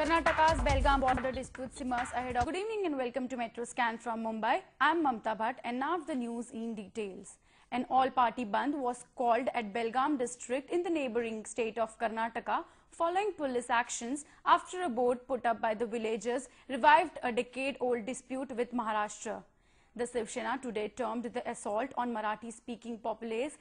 Karnataka's Belgaum border dispute simmers ahead of... Good evening and welcome to Metro Scan from Mumbai. I'm Mamta Bhatt and now the news in details. An all-party band was called at Belgaum district in the neighbouring state of Karnataka following police actions after a board put up by the villagers revived a decade-old dispute with Maharashtra. The Shiv today termed the assault on Marathi-speaking populace